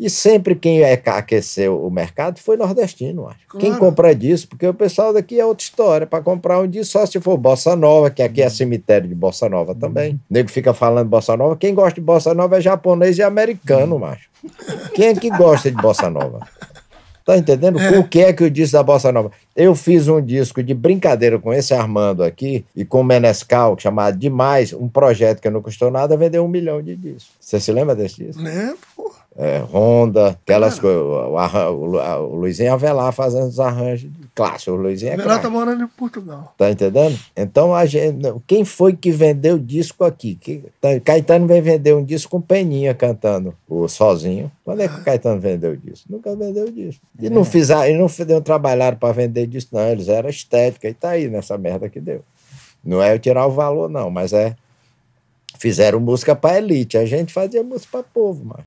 E sempre quem aqueceu o mercado foi nordestino, acho. Claro. Quem compra é disso, porque o pessoal daqui é outra história. Para comprar um disco, só se for Bossa Nova, que aqui é uhum. cemitério de Bossa Nova uhum. também. Uhum. O nego fica falando Bossa Nova. Quem gosta de Bossa Nova é japonês e americano, uhum. macho. Quem é que gosta de Bossa Nova? Tá entendendo? É. O que é que o disco da Bossa Nova? Eu fiz um disco de brincadeira com esse Armando aqui e com o Menescal, é chamado Demais, um projeto que não custou nada, vendeu um milhão de discos. Você se lembra desse disco? Lembro é, Honda, aquelas coisas. O, o, Luizinho Avelar fazendo os arranjos clássicos. O Luizinho é Avelar clássico. tá morando em Portugal. Tá entendendo? Então, a gente, quem foi que vendeu disco aqui? Que, Caetano vem vender um disco com Peninha cantando o Sozinho. Quando é que o ah. Caetano vendeu disco? Nunca vendeu disco. E é. não fizeram, e não fizeram trabalhar para vender disco, não. Eles eram estética e tá aí nessa merda que deu. Não é eu tirar o valor, não, mas é. Fizeram música para elite, a gente fazia música para povo, mano.